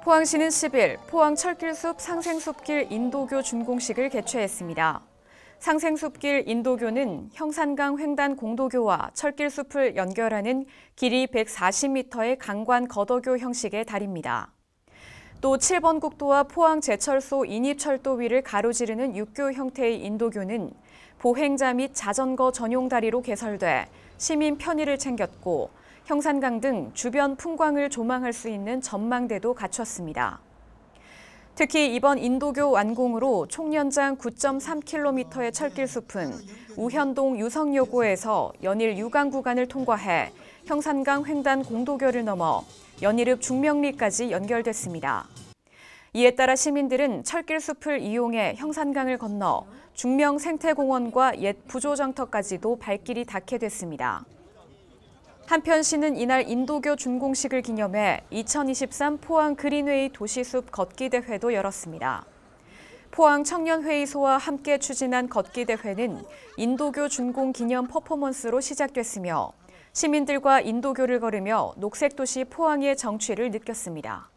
포항시는 10일 포항 철길숲 상생숲길 인도교 준공식을 개최했습니다. 상생숲길 인도교는 형산강 횡단 공도교와 철길숲을 연결하는 길이 140m의 강관 거더교 형식의 다리입니다. 또 7번 국도와 포항 제철소 인입철도 위를 가로지르는 육교 형태의 인도교는 보행자 및 자전거 전용 다리로 개설돼 시민 편의를 챙겼고 형산강 등 주변 풍광을 조망할 수 있는 전망대도 갖췄습니다. 특히 이번 인도교 완공으로 총연장 9.3km의 철길 숲은 우현동 유성여고에서 연일 유관 구간을 통과해 형산강 횡단 공도교를 넘어 연일읍 중명리까지 연결됐습니다. 이에 따라 시민들은 철길 숲을 이용해 형산강을 건너 중명 생태공원과 옛 부조장터까지도 발길이 닿게 됐습니다. 한편 시는 이날 인도교 준공식을 기념해 2023 포항 그린웨이 도시숲 걷기 대회도 열었습니다. 포항 청년회의소와 함께 추진한 걷기 대회는 인도교 준공 기념 퍼포먼스로 시작됐으며 시민들과 인도교를 걸으며 녹색도시 포항의 정취를 느꼈습니다.